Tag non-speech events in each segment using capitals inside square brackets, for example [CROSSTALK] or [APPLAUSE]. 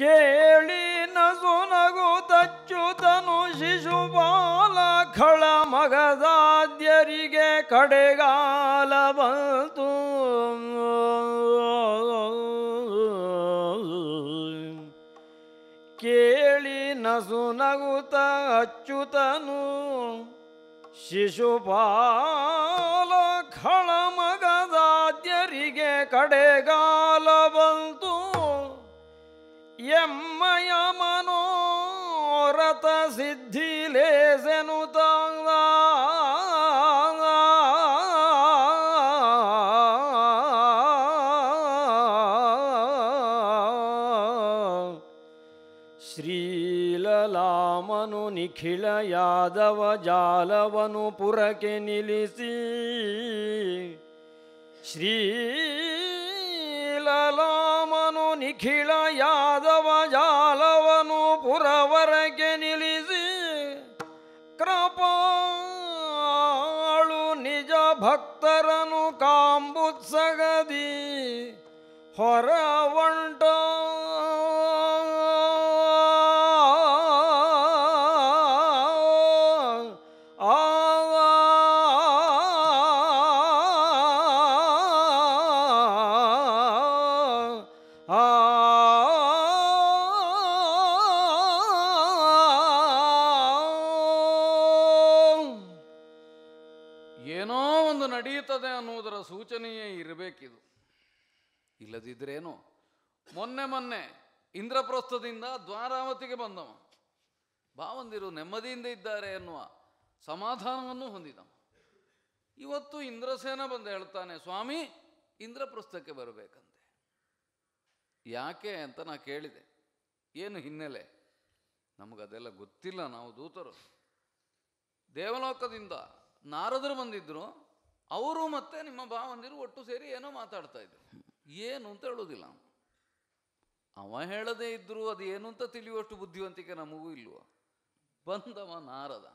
ಕೇಳಿ ತನು ತಚ್ಚುತನು ಶಿಶುಪಾಲ ಖಳ ಮಗದಾದ್ಯರಿಗೆ ಕಡೆಗಾಲ ಬಂತು ಕೇಳಿ ನಸುನಗುತ ಅಚ್ಚುತನು ಶಿಶುಪಾಲ ಖಳ ಮಗದಾದ್ಯರಿಗೆ ಕಡೆಗಾಲ ರತ ಮನೋರಥ ಸಿದ್ಧಿಲೇಸೆನು ತಂಗ ಶ್ರೀಲಲಾಮನು ನಿಖಿಳ ಯಾದವ ಜಾಲವನು ಪುರಕ್ಕೆ ನಿಲ್ಲಿಸಿ ಶ್ರೀಲಲಾಮನು ನಿಖಿಳ ಯಾ ಹೊರ ಇದ್ರೇನು ಮೊನ್ನೆ ಮೊನ್ನೆ ಇಂದ್ರಪ್ರಸ್ಥದಿಂದ ದ್ವಾರಾವತಿಗೆ ಬಂದವ ಬಾವಂದಿರು ನೆಮ್ಮದಿಯಿಂದ ಇದ್ದಾರೆ ಎನ್ನುವ ಸಮಾಧಾನವನ್ನು ಹೊಂದಿದವ ಇವತ್ತು ಇಂದ್ರಸೇನ ಬಂದು ಹೇಳ್ತಾನೆ ಸ್ವಾಮಿ ಇಂದ್ರಪ್ರಸ್ಥಕ್ಕೆ ಬರಬೇಕಂತೆ ಯಾಕೆ ಅಂತ ನಾ ಕೇಳಿದೆ ಏನು ಹಿನ್ನೆಲೆ ನಮಗದೆಲ್ಲ ಗೊತ್ತಿಲ್ಲ ನಾವು ದೂತರು ದೇವಲೋಕದಿಂದ ನಾರದರು ಬಂದಿದ್ರು ಅವರು ಮತ್ತೆ ನಿಮ್ಮ ಭಾವಂದಿರು ಒಟ್ಟು ಸೇರಿ ಏನೋ ಮಾತಾಡ್ತಾ ಇದ್ರು ಏನು ಅಂತ ಹೇಳೋದಿಲ್ಲ ಅವ ಹೇಳದೇ ಇದ್ದರೂ ಅದು ಏನು ಅಂತ ತಿಳಿಯುವಷ್ಟು ಬುದ್ಧಿವಂತಿಕೆ ನಮಗೂ ಇಲ್ವೋ ಬಂದವ ನಾರದ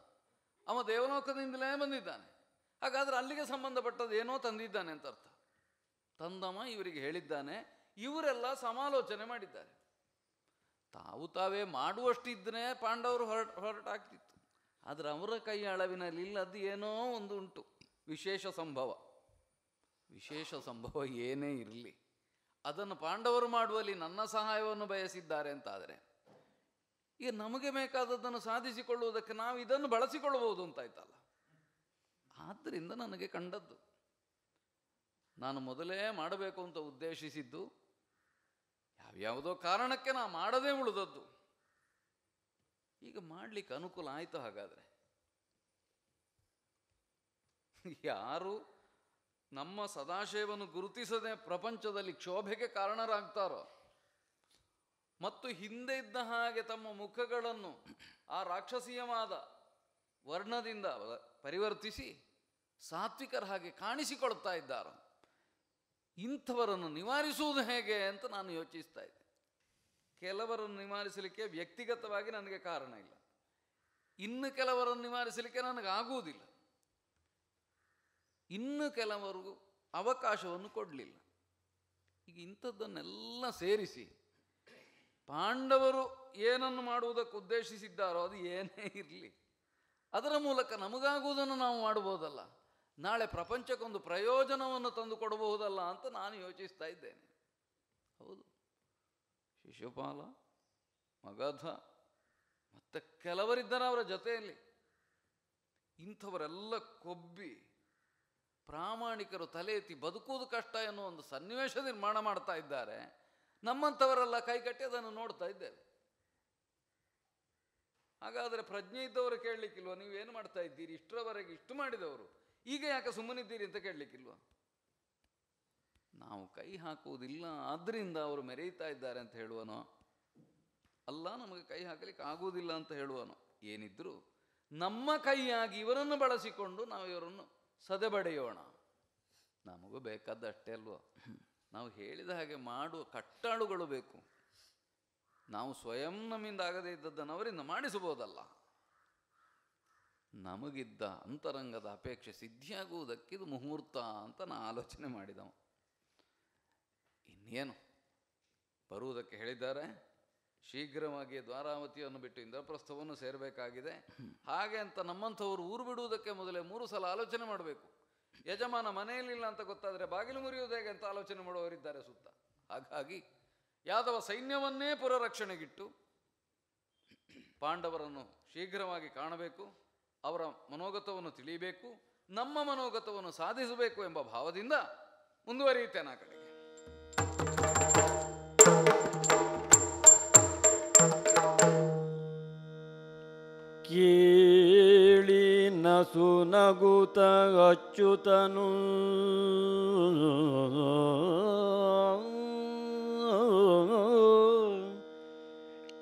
ಅವ ದೇವಲೋಕದಿಂದಲೇ ಬಂದಿದ್ದಾನೆ ಹಾಗಾದ್ರೆ ಅಲ್ಲಿಗೆ ಸಂಬಂಧಪಟ್ಟದ್ದು ಏನೋ ತಂದಿದ್ದಾನೆ ಅಂತ ಅರ್ಥ ತಂದಮ್ಮ ಇವರಿಗೆ ಹೇಳಿದ್ದಾನೆ ಇವರೆಲ್ಲ ಸಮಾಲೋಚನೆ ಮಾಡಿದ್ದಾರೆ ತಾವು ತಾವೇ ಮಾಡುವಷ್ಟಿದ್ರೆ ಪಾಂಡವರು ಹೊರಟ ಹೊರಟಾಗ್ತಿತ್ತು ಆದರೆ ಅವರ ಕೈ ಅಳವಿನಲ್ಲಿ ಅದು ಏನೋ ಒಂದು ಉಂಟು ವಿಶೇಷ ಸಂಭವ ವಿಶೇಷ ಸಂಭವ ಏನೇ ಇರಲಿ ಅದನ್ನು ಪಾಂಡವರು ಮಾಡುವಲ್ಲಿ ನನ್ನ ಸಹಾಯವನ್ನು ಬಯಸಿದ್ದಾರೆ ಅಂತಾದರೆ ಈಗ ನಮಗೆ ಬೇಕಾದದ್ದನ್ನು ಸಾಧಿಸಿಕೊಳ್ಳುವುದಕ್ಕೆ ನಾವು ಇದನ್ನು ಬಳಸಿಕೊಳ್ಳಬಹುದು ಅಂತಾಯ್ತಲ್ಲ ಆದ್ದರಿಂದ ನನಗೆ ಕಂಡದ್ದು ನಾನು ಮೊದಲೇ ಮಾಡಬೇಕು ಅಂತ ಉದ್ದೇಶಿಸಿದ್ದು ಯಾವ್ಯಾವುದೋ ಕಾರಣಕ್ಕೆ ನಾ ಮಾಡದೇ ಉಳಿದದ್ದು ಈಗ ಮಾಡಲಿಕ್ಕೆ ಅನುಕೂಲ ಆಯಿತು ಹಾಗಾದರೆ ಯಾರು ನಮ್ಮ ಸದಾಶಯವನ್ನು ಗುರುತಿಸದೆ ಪ್ರಪಂಚದಲ್ಲಿ ಕ್ಷೋಭೆಗೆ ಕಾರಣರಾಗ್ತಾರೋ ಮತ್ತು ಹಿಂದೆ ಇದ್ದ ಹಾಗೆ ತಮ್ಮ ಮುಖಗಳನ್ನು ಆ ರಾಕ್ಷಸೀಯವಾದ ವರ್ಣದಿಂದ ಪರಿವರ್ತಿಸಿ ಸಾತ್ವಿಕರ ಹಾಗೆ ಕಾಣಿಸಿಕೊಳ್ತಾ ಇದ್ದಾರೋ ಇಂಥವರನ್ನು ನಿವಾರಿಸುವುದು ಹೇಗೆ ಅಂತ ನಾನು ಯೋಚಿಸ್ತಾ ಇದ್ದೆ ಕೆಲವರನ್ನು ನಿವಾರಿಸಲಿಕ್ಕೆ ವ್ಯಕ್ತಿಗತವಾಗಿ ನನಗೆ ಕಾರಣ ಇಲ್ಲ ಇನ್ನು ಕೆಲವರನ್ನು ನಿವಾರಿಸಲಿಕ್ಕೆ ನನಗೆ ಆಗುವುದಿಲ್ಲ ಇನ್ನು ಕೆಲವರು ಅವಕಾಶವನ್ನು ಕೊಡಲಿಲ್ಲ ಈಗ ಇಂಥದ್ದನ್ನೆಲ್ಲ ಸೇರಿಸಿ ಪಾಂಡವರು ಏನನ್ನು ಮಾಡುವುದಕ್ಕೆ ಉದ್ದೇಶಿಸಿದ್ದಾರೋ ಅದು ಏನೇ ಇರಲಿ ಅದರ ಮೂಲಕ ನಮಗಾಗುವುದನ್ನು ನಾವು ಮಾಡ್ಬೋದಲ್ಲ ನಾಳೆ ಪ್ರಪಂಚಕ್ಕೊಂದು ಪ್ರಯೋಜನವನ್ನು ತಂದು ಕೊಡಬಹುದಲ್ಲ ಅಂತ ನಾನು ಯೋಚಿಸ್ತಾ ಇದ್ದೇನೆ ಹೌದು ಶಿಶುಪಾಲ ಮಗಧ ಮತ್ತು ಕೆಲವರಿದ್ದರ ಅವರ ಜೊತೆಯಲ್ಲಿ ಇಂಥವರೆಲ್ಲ ಕೊಬ್ಬಿ ಪ್ರಾಮಾಣಿಕರು ತಲೆ ಎತ್ತಿ ಬದುಕುವುದು ಕಷ್ಟ ಎನ್ನುವ ಒಂದು ಸನ್ನಿವೇಶ ನಿರ್ಮಾಣ ಮಾಡ್ತಾ ಇದ್ದಾರೆ ನಮ್ಮಂಥವರೆಲ್ಲ ಕೈಕಟ್ಟಿ ಅದನ್ನು ನೋಡ್ತಾ ಇದ್ದೇವೆ ಹಾಗಾದರೆ ಪ್ರಜ್ಞೆ ಇದ್ದವರು ಕೇಳಲಿಕ್ಕಿಲ್ವ ನೀವು ಏನು ಮಾಡ್ತಾ ಇದ್ದೀರಿ ಇಷ್ಟರವರೆಗೆ ಇಷ್ಟು ಮಾಡಿದವರು ಈಗ ಯಾಕೆ ಸುಮ್ಮನಿದ್ದೀರಿ ಅಂತ ಕೇಳಲಿಕ್ಕಿಲ್ವ ನಾವು ಕೈ ಹಾಕುವುದಿಲ್ಲ ಆದ್ದರಿಂದ ಅವರು ಮೆರೆಯುತ್ತಾ ಇದ್ದಾರೆ ಅಂತ ಹೇಳುವನೋ ಅಲ್ಲ ನಮಗೆ ಕೈ ಹಾಕಲಿಕ್ಕೆ ಆಗುವುದಿಲ್ಲ ಅಂತ ಹೇಳುವನು ಏನಿದ್ರೂ ನಮ್ಮ ಕೈಯಾಗಿ ಇವರನ್ನು ಬಳಸಿಕೊಂಡು ನಾವು ಇವರನ್ನು ಸದೆಬಡೆಯೋಣ ನಮಗೂ ಬೇಕಾದಷ್ಟೇ ಅಲ್ವಾ ನಾವು ಹೇಳಿದ ಹಾಗೆ ಮಾಡುವ ಕಟ್ಟಾಳುಗಳು ಬೇಕು ನಾವು ಸ್ವಯಂ ನಮ್ಮಿಂದ ಆಗದೇ ಇದ್ದದ್ದನ್ನು ಅವರಿಂದ ಮಾಡಿಸಬಹುದಲ್ಲ ನಮಗಿದ್ದ ಅಂತರಂಗದ ಅಪೇಕ್ಷೆ ಸಿದ್ಧಿಯಾಗುವುದಕ್ಕಿದು ಮುಹೂರ್ತ ಅಂತ ನಾ ಆಲೋಚನೆ ಮಾಡಿದವ ಇನ್ನೇನು ಬರುವುದಕ್ಕೆ ಹೇಳಿದ್ದಾರೆ ಶೀಘ್ರವಾಗಿ ದ್ವಾರಾವತಿಯನ್ನು ಬಿಟ್ಟು ಇಂದ್ರಪ್ರಸ್ಥವನ್ನು ಸೇರಬೇಕಾಗಿದೆ ಹಾಗೆ ಅಂತ ನಮ್ಮಂಥವ್ರು ಊರು ಬಿಡುವುದಕ್ಕೆ ಮೊದಲೇ ಮೂರು ಸಲ ಆಲೋಚನೆ ಮಾಡಬೇಕು ಯಜಮಾನ ಮನೆಯಲ್ಲಿಲ್ಲ ಅಂತ ಗೊತ್ತಾದರೆ ಬಾಗಿಲು ಮುರಿಯುವುದು ಹೇಗೆ ಅಂತ ಆಲೋಚನೆ ಮಾಡುವವರಿದ್ದಾರೆ ಸುತ್ತ ಹಾಗಾಗಿ ಯಾದವ ಸೈನ್ಯವನ್ನೇ ಪುರರಕ್ಷಣೆಗಿಟ್ಟು ಪಾಂಡವರನ್ನು ಶೀಘ್ರವಾಗಿ ಕಾಣಬೇಕು ಅವರ ಮನೋಗತವನ್ನು ತಿಳಿಯಬೇಕು ನಮ್ಮ ಮನೋಗತವನ್ನು ಸಾಧಿಸಬೇಕು ಎಂಬ ಭಾವದಿಂದ ಮುಂದುವರಿಯುತ್ತೇನೆ ಆ ಕಡೆಗೆ ಸುನಗುತ ಅಚ್ಯುತನು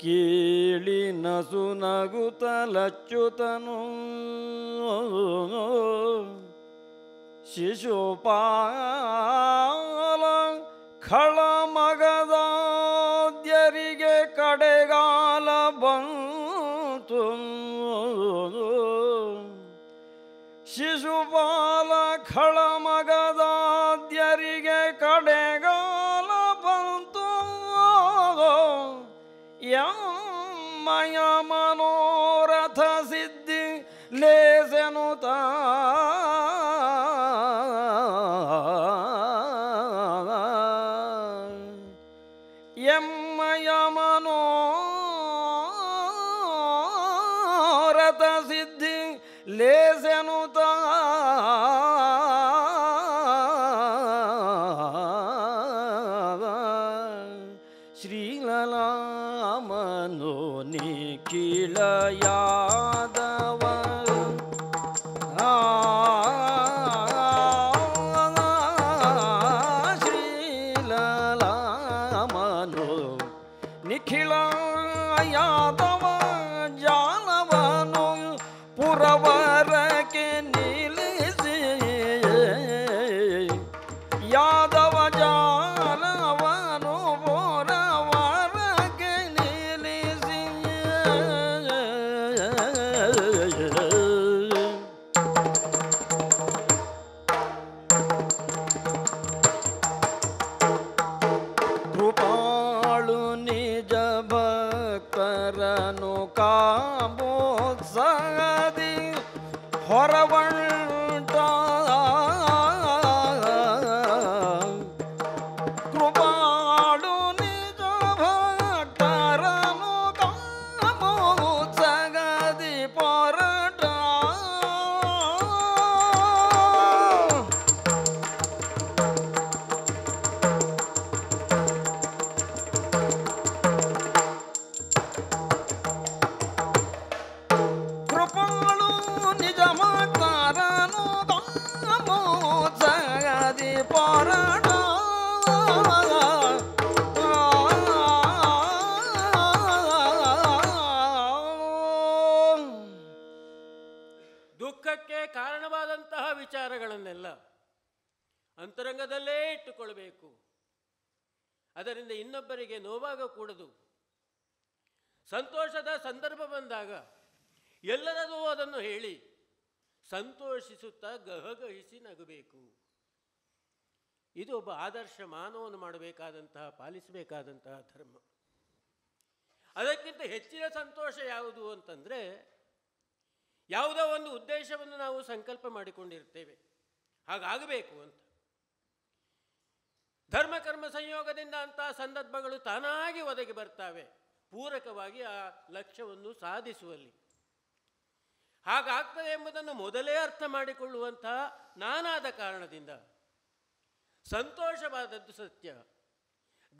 ಕೇಳಿ ನಸುನಗುತ ಲಚ್ಯುತನು ಶಿಶುಪಾಲ ಖಳ ಮಗದಾದ್ಯರಿಗೆ ಕಡೆಗಾಲ ಬಂದ ಶಿಶುಪಾಲ ಖಳ ಮಗದಾದ್ಯರಿಗೆ ಕಡೆಗಾಲ ಬಂತು ಯಮ್ಮಯ ಮನೋರಥ ಸಿದ್ಧಿ ಲೇಸೆನುತ ಎಮ್ಮಯ ಮ ದುಃಖಕ್ಕೆ ಕಾರಣವಾದಂತಹ ವಿಚಾರಗಳನ್ನೆಲ್ಲ ಅಂತರಂಗದಲ್ಲೇ ಇಟ್ಟುಕೊಳ್ಬೇಕು ಅದರಿಂದ ಇನ್ನೊಬ್ಬರಿಗೆ ನೋವಾಗಕೂಡದು ಸಂತೋಷದ ಸಂದರ್ಭ ಬಂದಾಗ ಎಲ್ಲರದೂ ಅದನ್ನು ಹೇಳಿ ಸಂತೋಷಿಸುತ್ತಾ ಗಹಗಹಿಸಿ ನಗಬೇಕು ಇದು ಒಬ್ಬ ಆದರ್ಶ ಮಾನವನ್ನು ಮಾಡಬೇಕಾದಂತಹ ಪಾಲಿಸಬೇಕಾದಂತಹ ಧರ್ಮ ಅದಕ್ಕಿಂತ ಹೆಚ್ಚಿನ ಸಂತೋಷ ಯಾವುದು ಅಂತಂದರೆ ಯಾವುದೋ ಒಂದು ಉದ್ದೇಶವನ್ನು ನಾವು ಸಂಕಲ್ಪ ಮಾಡಿಕೊಂಡಿರ್ತೇವೆ ಹಾಗಾಗಬೇಕು ಅಂತ ಧರ್ಮ ಸಂಯೋಗದಿಂದ ಅಂತಹ ಸಂದರ್ಭಗಳು ತಾನಾಗಿ ಒದಗಿ ಬರ್ತಾವೆ ಪೂರಕವಾಗಿ ಆ ಲಕ್ಷ್ಯವನ್ನು ಸಾಧಿಸುವಲ್ಲಿ ಹಾಗಾಗ್ತದೆ ಎಂಬುದನ್ನು ಮೊದಲೇ ಅರ್ಥ ಮಾಡಿಕೊಳ್ಳುವಂತಹ ನಾನಾದ ಕಾರಣದಿಂದ ಸಂತೋಷವಾದದ್ದು ಸತ್ಯ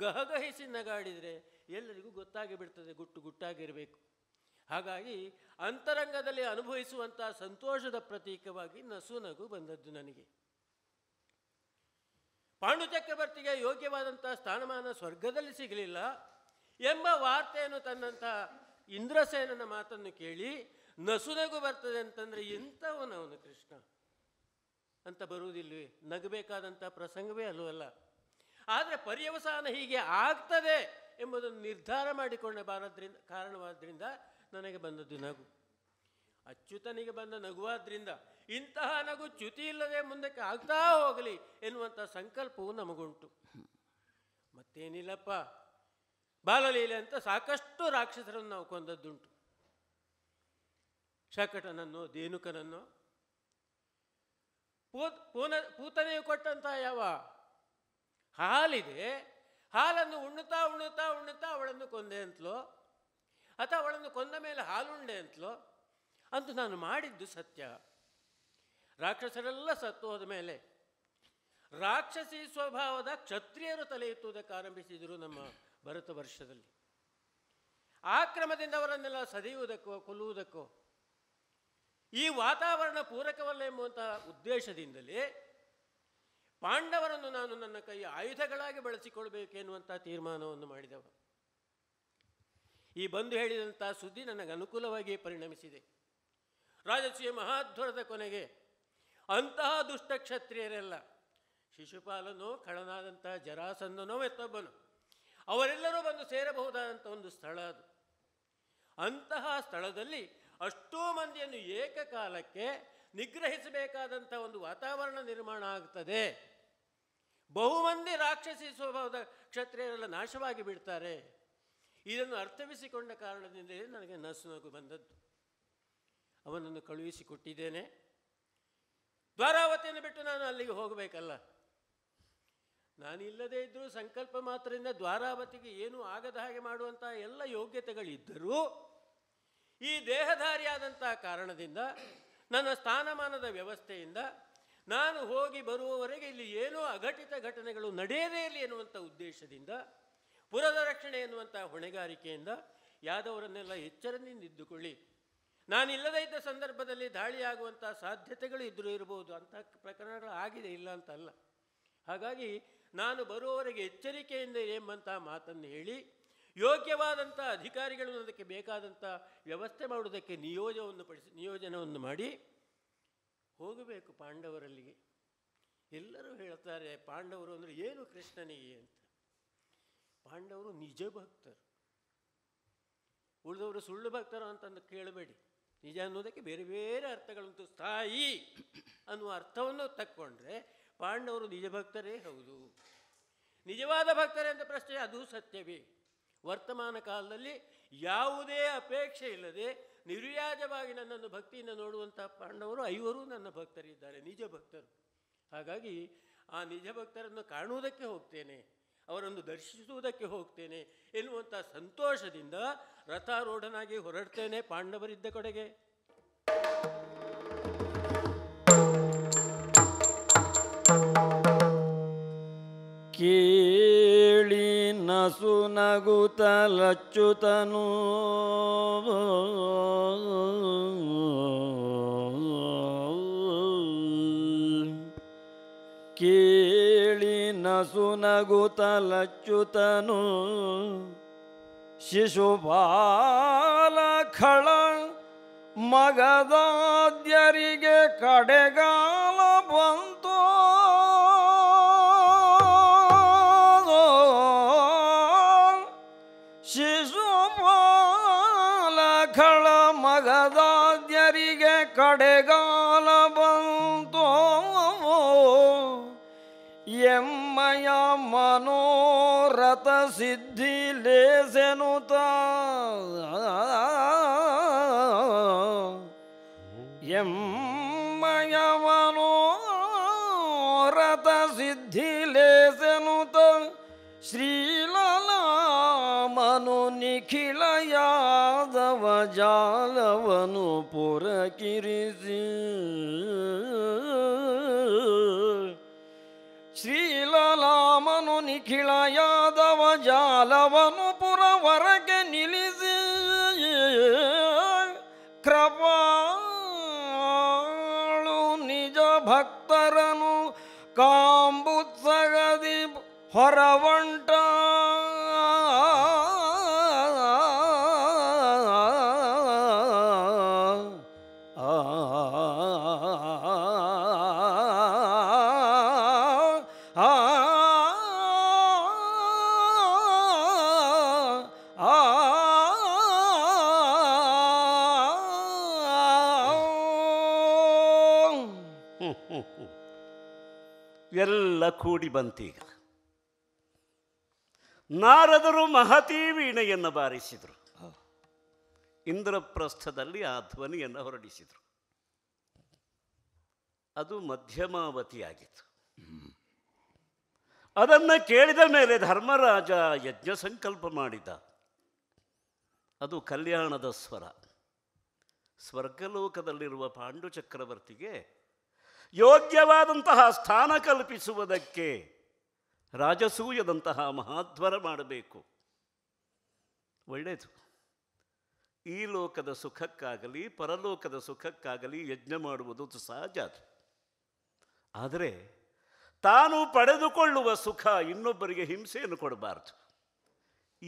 ಗಹಗಹಿಸಿ ನಗಾಡಿದರೆ ಎಲ್ಲರಿಗೂ ಗೊತ್ತಾಗಿ ಬಿಡ್ತದೆ ಗುಟ್ಟು ಗುಟ್ಟಾಗಿರಬೇಕು ಹಾಗಾಗಿ ಅಂತರಂಗದಲ್ಲಿ ಅನುಭವಿಸುವಂಥ ಸಂತೋಷದ ಪ್ರತೀಕವಾಗಿ ನಸುನಗು ಬಂದದ್ದು ನನಗೆ ಪಾಂಡು ಚಕ್ರವರ್ತಿಗೆ ಯೋಗ್ಯವಾದಂಥ ಸ್ಥಾನಮಾನ ಸ್ವರ್ಗದಲ್ಲಿ ಸಿಗಲಿಲ್ಲ ಎಂಬ ವಾರ್ತೆಯನ್ನು ತನ್ನಂಥ ಇಂದ್ರಸೇನನ ಮಾತನ್ನು ಕೇಳಿ ನಸುನಗು ಬರ್ತದೆ ಅಂತಂದರೆ ಇಂಥವನವನು ಕೃಷ್ಣ ಅಂತ ಬರುವುದಿಲ್ವೇ ನಗಬೇಕಾದಂಥ ಪ್ರಸಂಗವೇ ಅಲ್ಲವಲ್ಲ ಆದರೆ ಪರ್ಯವಸಾನ ಹೀಗೆ ಆಗ್ತದೆ ಎಂಬುದನ್ನು ನಿರ್ಧಾರ ಮಾಡಿಕೊಂಡ ಬಾರದ್ರಿಂದ ಕಾರಣವಾದ್ದರಿಂದ ನನಗೆ ಬಂದದ್ದು ನಗು ಅಚ್ಯುತನಿಗೆ ಬಂದ ನಗುವಾದ್ರಿಂದ ಇಂತಹ ನಗು ಚ್ಯುತಿ ಇಲ್ಲದೆ ಮುಂದಕ್ಕೆ ಆಗ್ತಾ ಹೋಗಲಿ ಎನ್ನುವಂಥ ಸಂಕಲ್ಪವು ನಮಗುಂಟು ಮತ್ತೇನಿಲ್ಲಪ್ಪ ಬಾಲಲೀಲೆ ಅಂತ ಸಾಕಷ್ಟು ರಾಕ್ಷಸರನ್ನು ನಾವು ಕೊಂದದ್ದುಂಟು ಶಕಟನನ್ನು ದೇನುಕನನ್ನು ಪೂತ್ ಪೂನ ಪೂತನೆಯು ಕೊಟ್ಟಂತ ಯಾವ ಹಾಲಿದೆ ಹಾಲನ್ನು ಉಣ್ಣುತ್ತಾ ಉಣ್ಣುತ್ತಾ ಉಣ್ಣುತ್ತಾ ಅವಳನ್ನು ಕೊಂದೆ ಅಂತಲೋ ಅಥವಾ ಅವಳನ್ನು ಕೊಂದ ಮೇಲೆ ಹಾಲುಂಡೆ ಅಂತಲೋ ಅಂತ ನಾನು ಮಾಡಿದ್ದು ಸತ್ಯ ರಾಕ್ಷಸರೆಲ್ಲ ಸತ್ತು ಹೋದ ಮೇಲೆ ರಾಕ್ಷಸಿ ಸ್ವಭಾವದ ಕ್ಷತ್ರಿಯರು ತಲೆ ಎತ್ತುವುದಕ್ಕೆ ಆರಂಭಿಸಿದರು ನಮ್ಮ ಭರತ ವರ್ಷದಲ್ಲಿ ಆ ಕ್ರಮದಿಂದ ಅವರನ್ನೆಲ್ಲ ಸದಿಯುವುದಕ್ಕೋ ಕೊಲ್ಲುವುದಕ್ಕೋ ಈ ವಾತಾವರಣ ಪೂರಕವಲ್ಲ ಎಂಬುವಂತಹ ಉದ್ದೇಶದಿಂದಲೇ ಪಾಂಡವರನ್ನು ನಾನು ನನ್ನ ಕೈ ಆಯುಧಗಳಾಗಿ ಬಳಸಿಕೊಳ್ಬೇಕೆನ್ನುವಂಥ ತೀರ್ಮಾನವನ್ನು ಮಾಡಿದವರು ಈ ಬಂದು ಹೇಳಿದಂಥ ಸುದ್ದಿ ನನಗೆ ಅನುಕೂಲವಾಗಿ ಪರಿಣಮಿಸಿದೆ ರಾಜಸೀಯ ಮಹಾಧ್ವರದ ಕೊನೆಗೆ ಅಂತಹ ಕ್ಷತ್ರಿಯರೆಲ್ಲ ಶಿಶುಪಾಲನೋ ಖಳನಾದಂತಹ ಜರಾಸಂದನೋ ಮತ್ತೊಬ್ಬನು ಅವರೆಲ್ಲರೂ ಬಂದು ಸೇರಬಹುದಾದಂಥ ಒಂದು ಸ್ಥಳ ಅದು ಅಂತಹ ಸ್ಥಳದಲ್ಲಿ ಅಷ್ಟೋ ಮಂದಿಯನ್ನು ಏಕಕಾಲಕ್ಕೆ ನಿಗ್ರಹಿಸಬೇಕಾದಂಥ ಒಂದು ವಾತಾವರಣ ನಿರ್ಮಾಣ ಆಗ್ತದೆ ಬಹುಮಂದಿ ರಾಕ್ಷಸಿ ಸ್ವಭಾವದ ಕ್ಷತ್ರಿಯರೆಲ್ಲ ನಾಶವಾಗಿ ಬಿಡ್ತಾರೆ ಇದನ್ನು ಅರ್ಥವಿಸಿಕೊಂಡ ಕಾರಣದಿಂದಲೇ ನನಗೆ ನಸು ನಗು ಬಂದದ್ದು ಅವನನ್ನು ಕಳುಹಿಸಿಕೊಟ್ಟಿದ್ದೇನೆ ದ್ವಾರಾವತಿಯನ್ನು ಬಿಟ್ಟು ನಾನು ಅಲ್ಲಿಗೆ ಹೋಗಬೇಕಲ್ಲ ಇಲ್ಲದೇ ಇದ್ದರೂ ಸಂಕಲ್ಪ ಮಾತ್ರದಿಂದ ದ್ವಾರಾವತಿಗೆ ಏನೂ ಆಗದ ಹಾಗೆ ಮಾಡುವಂಥ ಎಲ್ಲ ಯೋಗ್ಯತೆಗಳಿದ್ದರೂ ಈ ದೇಹಧಾರಿಯಾದಂಥ ಕಾರಣದಿಂದ ನನ್ನ ಸ್ಥಾನಮಾನದ ವ್ಯವಸ್ಥೆಯಿಂದ ನಾನು ಹೋಗಿ ಬರುವವರೆಗೆ ಇಲ್ಲಿ ಏನೋ ಅಘಟಿತ ಘಟನೆಗಳು ನಡೆಯದೇ ಇರಲಿ ಎನ್ನುವಂಥ ಉದ್ದೇಶದಿಂದ ಪುರದ ರಕ್ಷಣೆ ಎನ್ನುವಂಥ ಹೊಣೆಗಾರಿಕೆಯಿಂದ ಯಾದವರನ್ನೆಲ್ಲ ಎಚ್ಚರದಿಂದ ಇದ್ದುಕೊಳ್ಳಿ ನಾನಿಲ್ಲದೇ ಇದ್ದ ಸಂದರ್ಭದಲ್ಲಿ ದಾಳಿಯಾಗುವಂಥ ಸಾಧ್ಯತೆಗಳು ಇದ್ದರೂ ಇರಬಹುದು ಅಂಥ ಪ್ರಕರಣಗಳು ಆಗಿದೆ ಇಲ್ಲ ಅಂತಲ್ಲ ಹಾಗಾಗಿ ನಾನು ಬರುವವರೆಗೆ ಎಚ್ಚರಿಕೆಯಿಂದ ಎಂಬಂಥ ಮಾತನ್ನು ಹೇಳಿ ಯೋಗ್ಯವಾದಂಥ ಅಧಿಕಾರಿಗಳು ಅದಕ್ಕೆ ಬೇಕಾದಂಥ ವ್ಯವಸ್ಥೆ ಮಾಡುವುದಕ್ಕೆ ನಿಯೋಜವನ್ನು ಪಡಿಸಿ ನಿಯೋಜನವನ್ನು ಮಾಡಿ ಹೋಗಬೇಕು ಪಾಂಡವರಲ್ಲಿಗೆ ಎಲ್ಲರೂ ಹೇಳ್ತಾರೆ ಪಾಂಡವರು ಅಂದರೆ ಏನು ಕೃಷ್ಣನಿಗೆ ಅಂತ ಪಾಂಡವರು ನಿಜ ಭಕ್ತರು ಉಳಿದವರು ಸುಳ್ಳು ಭಕ್ತರು ಅಂತಂದು ಕೇಳಬೇಡಿ ನಿಜ ಅನ್ನೋದಕ್ಕೆ ಬೇರೆ ಬೇರೆ ಅರ್ಥಗಳಂತೂ ಸ್ಥಾಯಿ ಅನ್ನುವ ಅರ್ಥವನ್ನು ತಕ್ಕೊಂಡ್ರೆ ಪಾಂಡವರು ನಿಜ ಭಕ್ತರೇ ಹೌದು ನಿಜವಾದ ಭಕ್ತರೇ ಅಂತ ಪ್ರಶ್ನೆ ಅದು ಸತ್ಯವೇ ವರ್ತಮಾನ ಕಾಲದಲ್ಲಿ ಯಾವುದೇ ಅಪೇಕ್ಷೆ ಇಲ್ಲದೆ ನಿರ್ವ್ಯಾಜವಾಗಿ ನನ್ನನ್ನು ಭಕ್ತಿಯಿಂದ ನೋಡುವಂಥ ಪಾಂಡವರು ಐವರು ನನ್ನ ಭಕ್ತರಿದ್ದಾರೆ ನಿಜ ಭಕ್ತರು ಹಾಗಾಗಿ ಆ ನಿಜ ಭಕ್ತರನ್ನು ಕಾಣುವುದಕ್ಕೆ ಹೋಗ್ತೇನೆ ಅವರನ್ನು ದರ್ಶಿಸುವುದಕ್ಕೆ ಹೋಗ್ತೇನೆ ಎನ್ನುವಂಥ ಸಂತೋಷದಿಂದ ರಥಾರೂಢನಾಗಿ ಹೊರಡ್ತೇನೆ ಪಾಂಡವರಿದ್ದ ಕಡೆಗೆ ಕೇಳಿ ನಸು ನಗುತ ಲಚ್ಚುತನು ಸುನಗುತಲಚ್ಯುತನು ಖಳ ಮಗದಾದ್ಯರಿಗೆ ಕಡೆಗಾಲ ಬಂದ ಸಿದ್ಧಿ ಲೇಸೆನುತ ಎಮ್ಮಯವನೋ ರಥ ಸಿದ್ಧಿ ಲೇಸೆನುತ ಶ್ರೀಲಲಾಮನು ನಿಖಿಲ ಯಾದವ ಜಾಲವನು ಪುರಕಿರಿಸಿ ಎಲ್ಲ ಕೂಡಿ ಬಂತೀಗ ನಾರದರು ಮಹತಿ ವೀಣೆಯನ್ನು ಬಾರಿಸಿದರು ಇಂದ್ರಪ್ರಸ್ಥದಲ್ಲಿ ಆ ಧ್ವನಿಯನ್ನು ಹೊರಡಿಸಿದರು ಅದು ಮಧ್ಯಮಾವತಿಯಾಗಿತ್ತು ಅದನ್ನು ಕೇಳಿದ ಮೇಲೆ ಧರ್ಮರಾಜ ಯಜ್ಞ ಸಂಕಲ್ಪ ಮಾಡಿದ ಅದು ಕಲ್ಯಾಣದ ಸ್ವರ ಸ್ವರ್ಗಲೋಕದಲ್ಲಿರುವ ಪಾಂಡು ಚಕ್ರವರ್ತಿಗೆ ಯೋಗ್ಯವಾದಂತಹ ಸ್ಥಾನ ಕಲ್ಪಿಸುವುದಕ್ಕೆ ರಾಜಸೂಯದಂತಹ ಮಹಾಧ್ವರ ಮಾಡಬೇಕು ಒಳ್ಳೆಯದು ಈ ಲೋಕದ ಸುಖಕ್ಕಾಗಲಿ ಪರಲೋಕದ ಸುಖಕ್ಕಾಗಲಿ ಯಜ್ಞ ಮಾಡುವುದು ಸಹಜ ಅದು ಆದರೆ ತಾನು ಪಡೆದುಕೊಳ್ಳುವ ಸುಖ ಇನ್ನೊಬ್ಬರಿಗೆ ಹಿಂಸೆಯನ್ನು ಕೊಡಬಾರ್ದು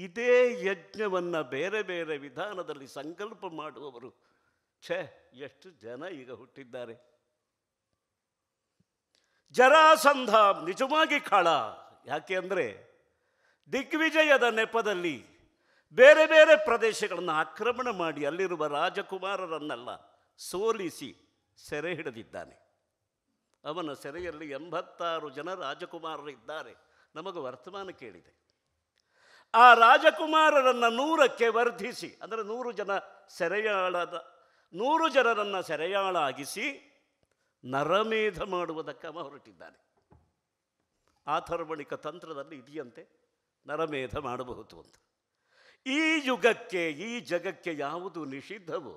ಇದೇ ಯಜ್ಞವನ್ನು ಬೇರೆ ಬೇರೆ ವಿಧಾನದಲ್ಲಿ ಸಂಕಲ್ಪ ಮಾಡುವವರು ಛೇ ಎಷ್ಟು ಜನ ಈಗ ಹುಟ್ಟಿದ್ದಾರೆ ಜರಾಸಂಧ ನಿಜವಾಗಿ ಕಾಳ ಯಾಕೆ ಅಂದರೆ ದಿಗ್ವಿಜಯದ ನೆಪದಲ್ಲಿ ಬೇರೆ ಬೇರೆ ಪ್ರದೇಶಗಳನ್ನು ಆಕ್ರಮಣ ಮಾಡಿ ಅಲ್ಲಿರುವ ರಾಜಕುಮಾರರನ್ನೆಲ್ಲ ಸೋಲಿಸಿ ಸೆರೆ ಹಿಡಿದಿದ್ದಾನೆ ಅವನ ಸೆರೆಯಲ್ಲಿ ಎಂಬತ್ತಾರು ಜನ ರಾಜಕುಮಾರರು ಇದ್ದಾರೆ ನಮಗೆ ವರ್ತಮಾನ ಕೇಳಿದೆ ಆ ರಾಜಕುಮಾರರನ್ನು ನೂರಕ್ಕೆ ವರ್ಧಿಸಿ ಅಂದರೆ ನೂರು ಜನ ಸೆರೆಯಾಳದ ನೂರು ಜನರನ್ನು ಸೆರೆಯಾಳಾಗಿಸಿ ನರಮೇಧ ಅವ ಹೊರಟಿದ್ದಾನೆ ಆಥರ್ವಣಿಕ ತಂತ್ರದಲ್ಲಿ ಇದೆಯಂತೆ ನರಮೇಧ ಮಾಡಬಹುದು ಅಂತ ಈ ಯುಗಕ್ಕೆ ಈ ಜಗಕ್ಕೆ ಯಾವುದು ನಿಷಿದ್ಧವೋ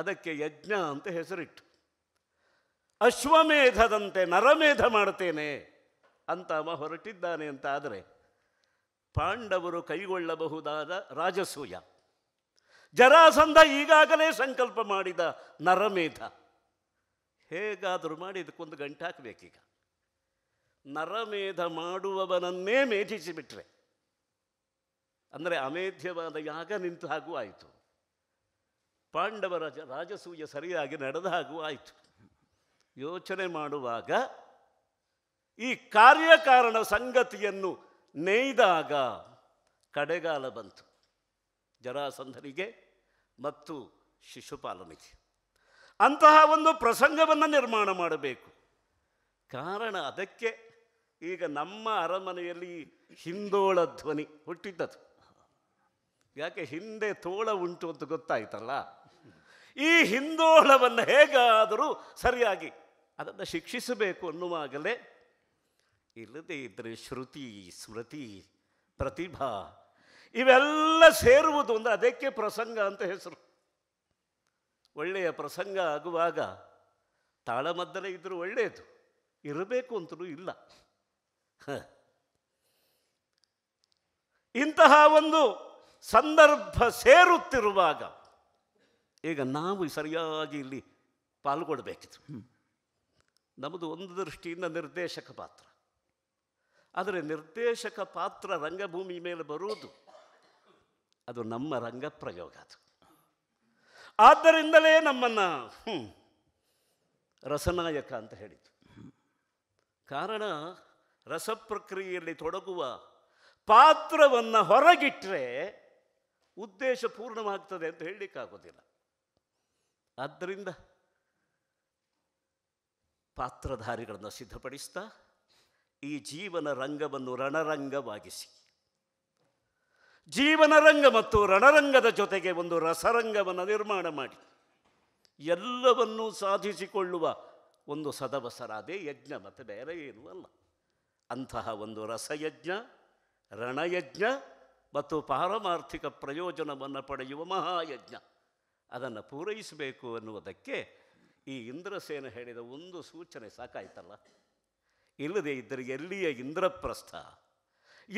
ಅದಕ್ಕೆ ಯಜ್ಞ ಅಂತ ಹೆಸರಿಟ್ಟು ಅಶ್ವಮೇಧದಂತೆ ನರಮೇಧ ಮಾಡುತ್ತೇನೆ ಅಂತ ಅವ ಹೊರಟಿದ್ದಾನೆ ಅಂತ ಆದರೆ ಪಾಂಡವರು ಕೈಗೊಳ್ಳಬಹುದಾದ ರಾಜಸೂಯ ಜರಾಸಂಧ ಈಗಾಗಲೇ ಸಂಕಲ್ಪ ಮಾಡಿದ ನರಮೇಧ ಹೇಗಾದರೂ ಮಾಡಿ ಇದಕ್ಕೊಂದು ಗಂಟೆ ಹಾಕಬೇಕೀಗ ನರಮೇಧ ಮಾಡುವವನನ್ನೇ ಮೇಧಿಸಿಬಿಟ್ರೆ ಅಂದರೆ ಅಮೇಧ್ಯವಾದ ಯಾಗ ನಿಂತು ಹಾಗೂ ಆಯಿತು ಪಾಂಡವರ ರಾಜಸೂಯ ಸರಿಯಾಗಿ ನಡೆದ ಹಾಗೂ ಆಯಿತು ಯೋಚನೆ ಮಾಡುವಾಗ ಈ ಕಾರ್ಯಕಾರಣ ಸಂಗತಿಯನ್ನು ನೇಯ್ದಾಗ ಕಡೆಗಾಲ ಬಂತು ಜರಾಸಂಧನಿಗೆ ಮತ್ತು ಶಿಶುಪಾಲನಿಗೆ ಅಂತಹ ಒಂದು ಪ್ರಸಂಗವನ್ನು ನಿರ್ಮಾಣ ಮಾಡಬೇಕು ಕಾರಣ ಅದಕ್ಕೆ ಈಗ ನಮ್ಮ ಅರಮನೆಯಲ್ಲಿ ಹಿಂದೋಳ ಧ್ವನಿ ಹುಟ್ಟಿದ್ದದು ಯಾಕೆ ಹಿಂದೆ ತೋಳ ಉಂಟು ಅಂತ ಗೊತ್ತಾಯ್ತಲ್ಲ ಈ ಹಿಂದೋಳವನ್ನು ಹೇಗಾದರೂ ಸರಿಯಾಗಿ ಅದನ್ನು ಶಿಕ್ಷಿಸಬೇಕು ಅನ್ನುವಾಗಲೇ ಇಲ್ಲದೇ ಇದ್ದರೆ ಶ್ರುತಿ ಸ್ಮೃತಿ ಪ್ರತಿಭಾ ಇವೆಲ್ಲ ಸೇರುವುದು ಅಂದರೆ ಅದಕ್ಕೆ ಪ್ರಸಂಗ ಅಂತ ಹೆಸರು ಒಳ್ಳೆಯ ಪ್ರಸಂಗ ಆಗುವಾಗ ತಾಳಮದ್ದಲೆ ಇದ್ದರೂ ಒಳ್ಳೆಯದು ಇರಬೇಕು ಅಂತಲೂ ಇಲ್ಲ ಇಂತಹ ಒಂದು ಸಂದರ್ಭ ಸೇರುತ್ತಿರುವಾಗ ಈಗ ನಾವು ಸರಿಯಾಗಿ ಇಲ್ಲಿ ಪಾಲ್ಗೊಳ್ಬೇಕಿತ್ತು ನಮ್ಮದು ಒಂದು ದೃಷ್ಟಿಯಿಂದ ನಿರ್ದೇಶಕ ಪಾತ್ರ ಆದರೆ ನಿರ್ದೇಶಕ ಪಾತ್ರ ರಂಗಭೂಮಿ ಮೇಲೆ ಬರುವುದು ಅದು ನಮ್ಮ ರಂಗ ಪ್ರಯೋಗ ಅದು ಆದ್ದರಿಂದಲೇ ನಮ್ಮನ್ನು ರಸನಾಯಕ ಅಂತ ಹೇಳಿತು ಕಾರಣ ರಸ ಪ್ರಕ್ರಿಯೆಯಲ್ಲಿ ತೊಡಗುವ ಪಾತ್ರವನ್ನು ಹೊರಗಿಟ್ಟರೆ ಉದ್ದೇಶ ಪೂರ್ಣವಾಗ್ತದೆ ಅಂತ ಹೇಳಲಿಕ್ಕಾಗೋದಿಲ್ಲ ಆದ್ದರಿಂದ ಪಾತ್ರಧಾರಿಗಳನ್ನು ಸಿದ್ಧಪಡಿಸ್ತಾ ಈ ಜೀವನ ರಂಗವನ್ನು ರಣರಂಗವಾಗಿಸಿ ಜೀವನರಂಗ ಮತ್ತು ರಣರಂಗದ ಜೊತೆಗೆ ಒಂದು ರಸರಂಗವನ್ನು ನಿರ್ಮಾಣ ಮಾಡಿ ಎಲ್ಲವನ್ನೂ ಸಾಧಿಸಿಕೊಳ್ಳುವ ಒಂದು ಅದೇ ಯಜ್ಞ ಮತ್ತು ಬೇರೆ ಏನೂ ಅಲ್ಲ ಅಂತಹ ಒಂದು ರಸಯಜ್ಞ ರಣಯಜ್ಞ ಮತ್ತು ಪಾರಮಾರ್ಥಿಕ ಪ್ರಯೋಜನವನ್ನು ಪಡೆಯುವ ಮಹಾಯಜ್ಞ ಅದನ್ನು ಪೂರೈಸಬೇಕು ಅನ್ನುವುದಕ್ಕೆ ಈ ಇಂದ್ರಸೇನ ಹೇಳಿದ ಒಂದು ಸೂಚನೆ ಸಾಕಾಯ್ತಲ್ಲ ಇಲ್ಲದೆ ಇದ್ದರೆ ಎಲ್ಲಿಯ ಇಂದ್ರಪ್ರಸ್ಥ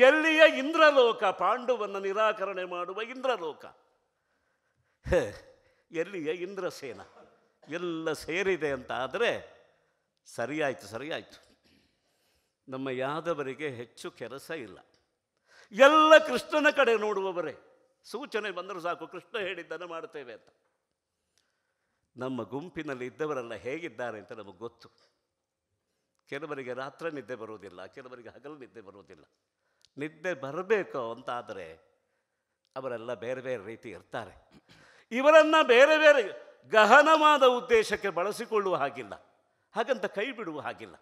ಎಲ್ಲಿಯ ಇಂದ್ರಲೋಕ ಪಾಂಡುವನ್ನು ನಿರಾಕರಣೆ ಮಾಡುವ ಇಂದ್ರಲೋಕ ಎಲ್ಲಿಯ ಇಂದ್ರಸೇನ ಎಲ್ಲ ಸೇರಿದೆ ಅಂತ ಆದರೆ ಸರಿಯಾಯಿತು ಸರಿಯಾಯಿತು ನಮ್ಮ ಯಾದವರಿಗೆ ಹೆಚ್ಚು ಕೆಲಸ ಇಲ್ಲ ಎಲ್ಲ ಕೃಷ್ಣನ ಕಡೆ ನೋಡುವವರೇ ಸೂಚನೆ ಬಂದರೂ ಸಾಕು ಕೃಷ್ಣ ಹೇಳಿದ್ದನ್ನು ಮಾಡ್ತೇವೆ ಅಂತ ನಮ್ಮ ಗುಂಪಿನಲ್ಲಿ ಇದ್ದವರೆಲ್ಲ ಹೇಗಿದ್ದಾರೆ ಅಂತ ನಮಗೆ ಗೊತ್ತು ಕೆಲವರಿಗೆ ರಾತ್ರಿ ನಿದ್ದೆ ಬರುವುದಿಲ್ಲ ಕೆಲವರಿಗೆ ಹಗಲು ನಿದ್ದೆ ಬರುವುದಿಲ್ಲ ನಿದ್ದೆ ಬರಬೇಕು ಅಂತಾದರೆ ಅವರೆಲ್ಲ ಬೇರೆ ಬೇರೆ ರೀತಿ ಇರ್ತಾರೆ ಇವರನ್ನು ಬೇರೆ ಬೇರೆ ಗಹನವಾದ ಉದ್ದೇಶಕ್ಕೆ ಬಳಸಿಕೊಳ್ಳುವ ಹಾಗಿಲ್ಲ ಹಾಗಂತ ಕೈ ಬಿಡುವ ಹಾಗಿಲ್ಲ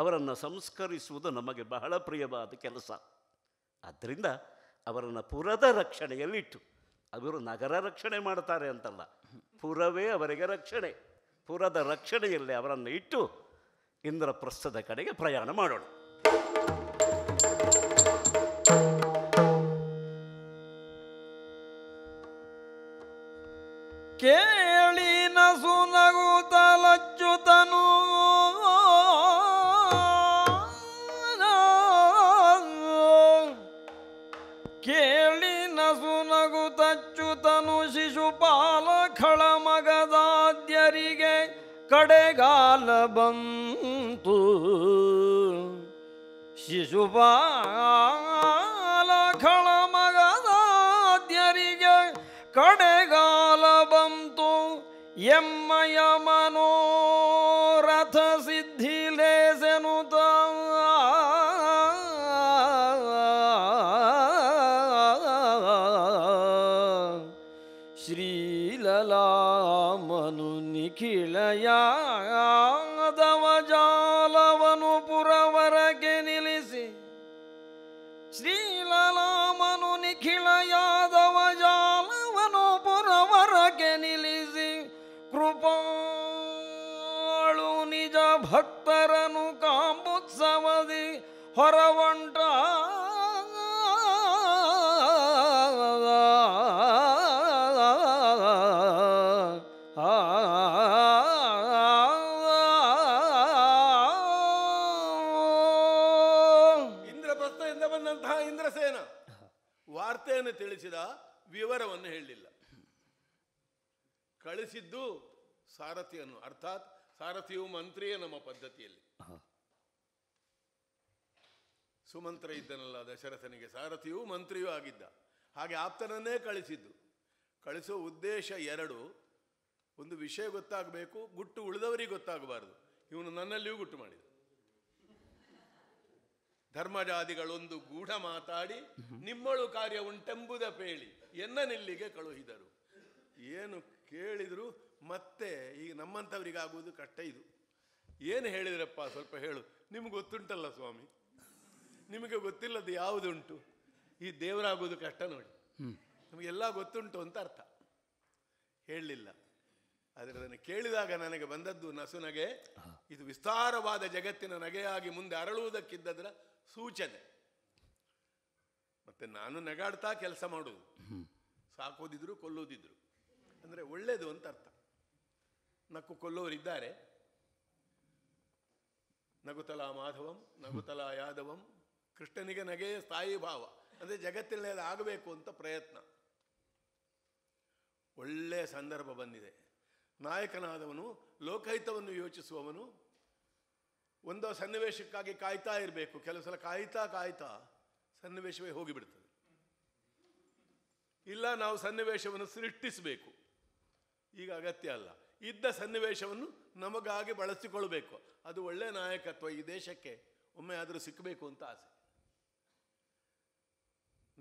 ಅವರನ್ನು ಸಂಸ್ಕರಿಸುವುದು ನಮಗೆ ಬಹಳ ಪ್ರಿಯವಾದ ಕೆಲಸ ಆದ್ದರಿಂದ ಅವರನ್ನು ಪುರದ ರಕ್ಷಣೆಯಲ್ಲಿಟ್ಟು ಅವರು ನಗರ ರಕ್ಷಣೆ ಮಾಡ್ತಾರೆ ಅಂತಲ್ಲ ಪುರವೇ ಅವರಿಗೆ ರಕ್ಷಣೆ ಪುರದ ರಕ್ಷಣೆಯಲ್ಲಿ ಅವರನ್ನು ಇಟ್ಟು ಇಂದ್ರಪ್ರಸ್ಥದ ಕಡೆಗೆ ಪ್ರಯಾಣ ಮಾಡೋಣ ಕೇಳಿನ ಸುನಗುತಲಚ್ಚುತನು ಕೇಳಿನ ಸುನಗುತಚ್ಚುತನು ಶಿಶುಪಾಲ ಖಳ ಮಗದಾದ್ಯರಿಗೆ ಕಡೆಗಾಲ ಬಂತು ಶಿಶುಪಾಲ ಎಮ್ಮಯ ಮನೋರಥ ಸಿದ್ಧಿಲೇಸೆನುತ ಮನು ನಿಖಿಳಯ ವಿವರವನ್ನು ಹೇಳಲಿಲ್ಲ ಕಳಿಸಿದ್ದು ಸಾರಥಿಯನ್ನು ಅರ್ಥಾತ್ ಸಾರಥಿಯು ಮಂತ್ರಿಯೇ ನಮ್ಮ ಪದ್ಧತಿಯಲ್ಲಿ ಸುಮಂತ್ರ ಇದ್ದನಲ್ಲ ದಶರಥನಿಗೆ ಸಾರಥಿಯೂ ಮಂತ್ರಿಯೂ ಆಗಿದ್ದ ಹಾಗೆ ಆಪ್ತನನ್ನೇ ಕಳಿಸಿದ್ದು ಕಳಿಸೋ ಉದ್ದೇಶ ಎರಡು ಒಂದು ವಿಷಯ ಗೊತ್ತಾಗಬೇಕು ಗುಟ್ಟು ಉಳಿದವರಿಗೆ ಗೊತ್ತಾಗಬಾರದು ಇವನು ನನ್ನಲ್ಲಿಯೂ ಗುಟ್ಟು ಮಾಡಿದ ಧರ್ಮಜಾದಿಗಳೊಂದು ಗೂಢ ಮಾತಾಡಿ ನಿಮ್ಮಳು ಕಾರ್ಯ ಉಂಟೆಂಬುದ ಪೇಳಿ ಎನ್ನ ನಿಲ್ಲಿಗೆ ಕಳುಹಿದರು ಏನು ಕೇಳಿದರು ಮತ್ತೆ ಈಗ ನಮ್ಮಂಥವ್ರಿಗಾಗುವುದು ಕಷ್ಟ ಇದು ಏನು ಹೇಳಿದ್ರಪ್ಪ ಸ್ವಲ್ಪ ಹೇಳು ನಿಮ್ಗೆ ಗೊತ್ತುಂಟಲ್ಲ ಸ್ವಾಮಿ ನಿಮಗೆ ಗೊತ್ತಿಲ್ಲದ್ದು ಯಾವುದುಂಟು ಈ ದೇವರಾಗುವುದು ಕಷ್ಟ ನೋಡಿ ನಮಗೆಲ್ಲ ಗೊತ್ತುಂಟು ಅಂತ ಅರ್ಥ ಹೇಳಲಿಲ್ಲ ಆದರೆ ಅದನ್ನು ಕೇಳಿದಾಗ ನನಗೆ ಬಂದದ್ದು ನಸು ನಗೆ ಇದು ವಿಸ್ತಾರವಾದ ಜಗತ್ತಿನ ನಗೆಯಾಗಿ ಮುಂದೆ ಅರಳುವುದಕ್ಕಿದ್ದದರ ಸೂಚನೆ ಮತ್ತೆ ನಾನು ನಗಾಡ್ತಾ ಕೆಲಸ ಮಾಡೋದು ಸಾಕೋದಿದ್ರು ಕೊಲ್ಲೋದಿದ್ರು ಅಂದರೆ ಒಳ್ಳೇದು ಅಂತ ಅರ್ಥ ನಕ್ಕು ಕೊಲ್ಲೋರಿದ್ದಾರೆ ನಗುತಲ ಮಾಧವಂ ನಗುತಲ ಯಾದವಂ ಕೃಷ್ಣನಿಗೆ ನಗೆಯ ಸ್ಥಾಯಿ ಭಾವ ಅಂದರೆ ಜಗತ್ತಿನಲ್ಲಿ ಆಗಬೇಕು ಅಂತ ಪ್ರಯತ್ನ ಒಳ್ಳೆಯ ಸಂದರ್ಭ ಬಂದಿದೆ ನಾಯಕನಾದವನು ಲೋಕಹಿತವನ್ನು ಯೋಚಿಸುವವನು ಒಂದು ಸನ್ನಿವೇಶಕ್ಕಾಗಿ ಕಾಯ್ತಾ ಇರಬೇಕು ಕೆಲವು ಸಲ ಕಾಯ್ತಾ ಕಾಯ್ತಾ ಸನ್ನಿವೇಶವೇ ಹೋಗಿಬಿಡ್ತದೆ ಇಲ್ಲ ನಾವು ಸನ್ನಿವೇಶವನ್ನು ಸೃಷ್ಟಿಸಬೇಕು ಈಗ ಅಗತ್ಯ ಅಲ್ಲ ಇದ್ದ ಸನ್ನಿವೇಶವನ್ನು ನಮಗಾಗಿ ಬಳಸಿಕೊಳ್ಳಬೇಕು ಅದು ಒಳ್ಳೆ ನಾಯಕತ್ವ ಈ ದೇಶಕ್ಕೆ ಒಮ್ಮೆ ಆದರೂ ಸಿಕ್ಕಬೇಕು ಅಂತ ಆಸೆ